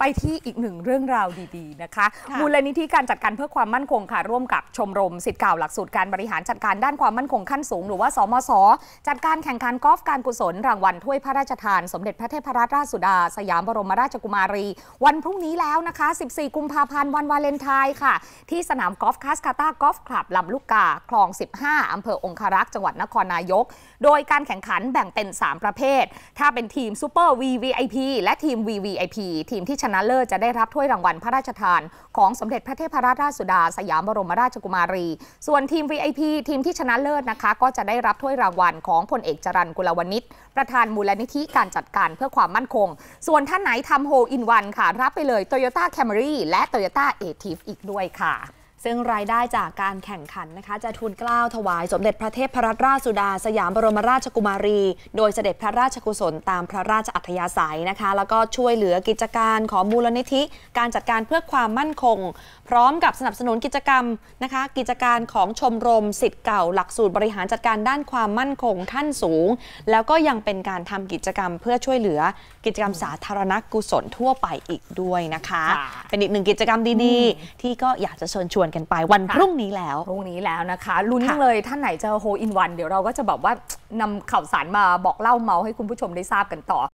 ไปที่อีกหนึ่งเรื่องราวดีๆนะคะ มูลนิธิการจัดการเพื่อความมั่นคงค่ะ ร่วมกับชมรมสิทธิ์เก่าหลักสูตรการบริหารจัดการด้านความมั่นคงขั้นสูงหรือว่าสมสจัดการแข่งขันกอล์ฟการกุศลรางวัลถ้วยพระราชทาน สมเด็จพระเทพรัตนราชสุดา สยามบรมราชกุมารี วันพรุ่งนี้แล้วนะคะ 14 กุมภาพันธ์วันวาเลนไทน์ค่ะที่สนามกอล์ฟคาสคาตากอล์ฟคลับลำลูกกาคลอง 15อำเภอองคารักษ์จังหวัดนครนายก โดยการแข่งขันแบ่งเป็น 3 ประเภท ถ้าเป็นทีมซูเปอร์ v อพีและทีม v อพีทีมที่ชนะเลิศจะได้รับถ้วยรางวัลพระราชทาน ของสมเด็จพระเทพรัตนราชสุดาสยามบรมราชกุมารี ส่วนทีม VIP ทีมที่ชนะเลิศนะคะ ก็จะได้รับถ้วยรางวัลของพลเอกจรันกุลวณิชประธานมูลนิธิการจัดการเพื่อความมั่นคง ส่วนท่านไหนทำโฮอินวันค่ะ รับไปเลย Toyota Camry และ Toyota a t i v อีกด้วยค่ะซึ่งรายได้จากการแข่งขันนะคะจะทูลกล้าวถวายสมเด็จพระเทพรัตนราชสุดาสยามบรมราชกุมารี โดยเสด็จพระราชกุศล ตามพระราชอัธยาศัยนะคะ แล้วก็ช่วยเหลือกิจการของมูลนิธิ การจัดการเพื่อความมั่นคง พร้อมกับสนับสนุนกิจกรรมนะคะ กิจการของชมรมสิทธิ์เก่าหลักสูตรบริหารจัดการด้านความมั่นคงขั้นสูง แล้วก็ยังเป็นการทำกิจกรรม เพื่อช่วยเหลือกิจกรรมสาธารณกุศลทั่วไปอีกด้วยนะคะเป็นอีกหนึ่งกิจกรรมดีๆที่ก็อยากจะเชิญชวนกันไปวันพรุ่งนี้แล้ว พรุ่งนี้แล้วนะคะลุ้นเลยท่านไหนจะโฮอินวันเดี๋ยวเราก็จะแบบว่านำข่าวสารมาบอกเล่าเมาส์ให้คุณผู้ชมได้ทราบกันต่อ